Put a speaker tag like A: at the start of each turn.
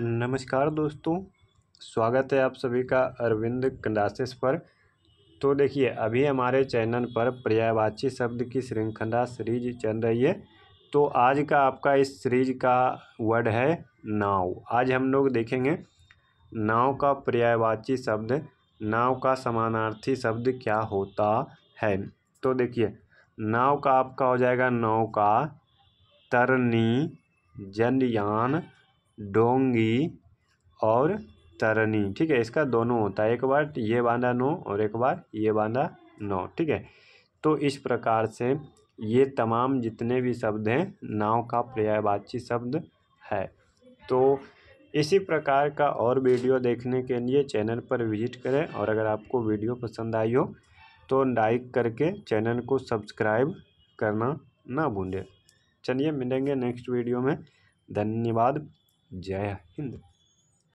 A: नमस्कार दोस्तों स्वागत है आप सभी का अरविंद कंडासेस पर तो देखिए अभी हमारे चैनल पर पर्यायवाची शब्द की श्रृंखला सीरीज चल रही है तो आज का आपका इस सीरीज का वर्ड है नाव आज हम लोग देखेंगे नाव का पर्यायवाची शब्द नाव का समानार्थी शब्द क्या होता है तो देखिए नाव का आपका हो जाएगा नौका तरनी जनयान डोंगी और तरनी ठीक है इसका दोनों होता है एक बार ये बांधा नौ और एक बार ये बांधा नौ ठीक है तो इस प्रकार से ये तमाम जितने भी शब्द हैं नाव का पर्यायवाची शब्द है तो इसी प्रकार का और वीडियो देखने के लिए चैनल पर विजिट करें और अगर आपको वीडियो पसंद आई हो तो लाइक करके चैनल को सब्सक्राइब करना ना भूलें चलिए मिलेंगे नेक्स्ट वीडियो में धन्यवाद जय हिंद